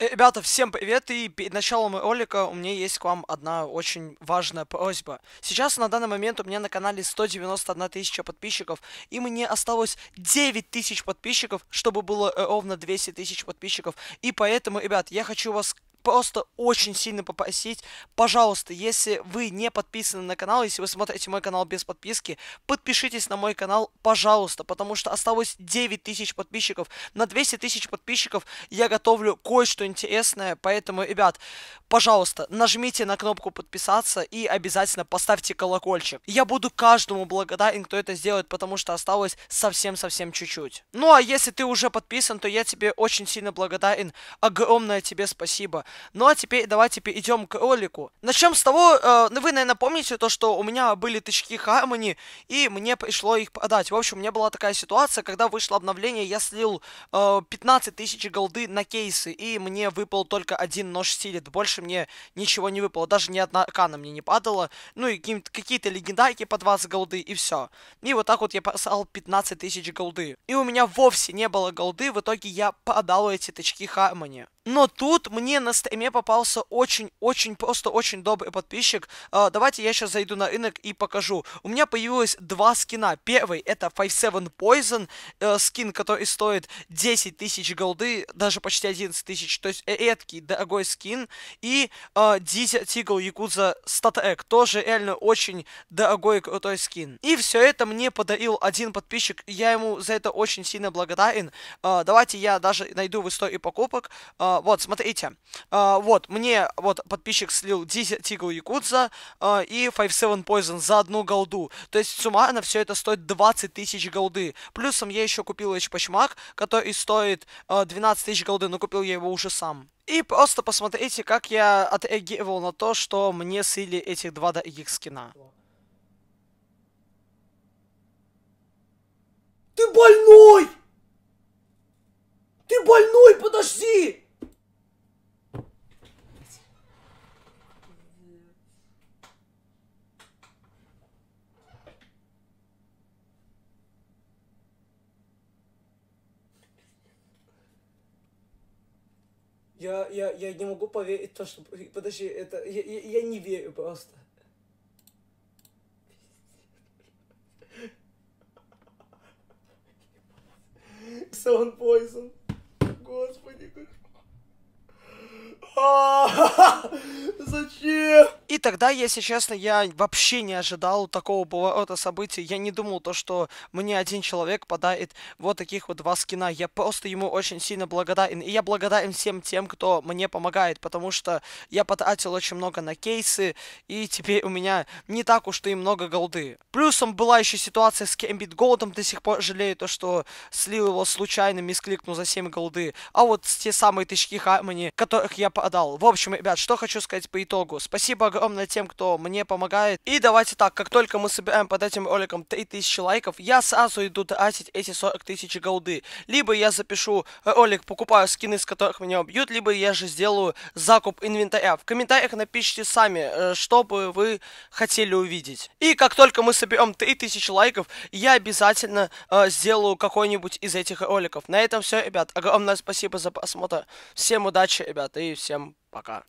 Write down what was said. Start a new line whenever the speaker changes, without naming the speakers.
Э, ребята, всем привет, и перед началом ролика у меня есть к вам одна очень важная просьба. Сейчас на данный момент у меня на канале 191 тысяча подписчиков, и мне осталось 9 тысяч подписчиков, чтобы было э, ровно 200 тысяч подписчиков. И поэтому, ребят, я хочу вас просто очень сильно попросить, Пожалуйста, если вы не подписаны на канал, если вы смотрите мой канал без подписки, подпишитесь на мой канал, пожалуйста, потому что осталось 9 тысяч подписчиков. На 200 тысяч подписчиков я готовлю кое-что интересное, поэтому, ребят, пожалуйста, нажмите на кнопку подписаться и обязательно поставьте колокольчик. Я буду каждому благодарен, кто это сделает, потому что осталось совсем-совсем чуть-чуть. Ну а если ты уже подписан, то я тебе очень сильно благодарен. Огромное тебе спасибо. Ну а теперь давайте перейдем к ролику. Начнем с того, э, ну, вы, наверное, помните то, что у меня были тычки Harmony, и мне пришло их продать. В общем, у меня была такая ситуация, когда вышло обновление, я слил э, 15 тысяч голды на кейсы, и мне выпал только один нож стилет. Больше мне ничего не выпало, даже ни одна кана мне не падала. Ну и какие-то легендарики по 20 голды, и все. И вот так вот я послал 15 тысяч голды. И у меня вовсе не было голды, в итоге я продал эти тычки Harmony. Но тут мне на стриме попался очень-очень, просто очень добрый подписчик. Э, давайте я сейчас зайду на рынок и покажу. У меня появилось два скина. Первый это 57 Poison, э, скин, который стоит 10 тысяч голды, даже почти 11 тысяч. То есть э, редкий, дорогой скин. И э, а, Дизер Тигл Якудза Статрек, тоже реально очень дорогой, крутой скин. И все это мне подарил один подписчик. Я ему за это очень сильно благодарен. Э, давайте я даже найду в истории покупок. А, вот, смотрите. А, вот, мне вот подписчик слил Тигл Якудза а, и 5-7 Poison за одну голду. То есть суммарно все это стоит 20 тысяч голды. Плюсом я еще купил Эчпачмак, который стоит а, 12 тысяч голды, но купил я его уже сам. И просто посмотрите, как я отреагировал на то, что мне слили этих два дорогих скина. Я, я, я не могу поверить то, что... Подожди, это... Я, я, я не верю просто. Sound Poison. Господи, как... Зачем? тогда, если честно, я вообще не ожидал такого поворота событий. Я не думал то, что мне один человек подает вот таких вот два скина. Я просто ему очень сильно благодарен. И я благодарен всем тем, кто мне помогает, потому что я потратил очень много на кейсы, и теперь у меня не так уж и много голды. Плюсом была еще ситуация с Кэмбит Голдом. До сих пор жалею то, что слил его случайно, мискликнул за 7 голды. А вот те самые тычки Хармони, которых я подал. В общем, ребят, что хочу сказать по итогу. Спасибо огромное вам тем, кто мне помогает. И давайте так, как только мы собираем под этим роликом 3000 лайков, я сразу иду тратить эти 40 тысяч голды. Либо я запишу ролик, покупаю скины, с которых меня убьют, либо я же сделаю закуп инвентаря. В комментариях напишите сами, э, что бы вы хотели увидеть. И как только мы соберем 3000 лайков, я обязательно э, сделаю какой-нибудь из этих роликов. На этом все, ребят. Огромное спасибо за просмотр. Всем удачи, ребят, и всем пока.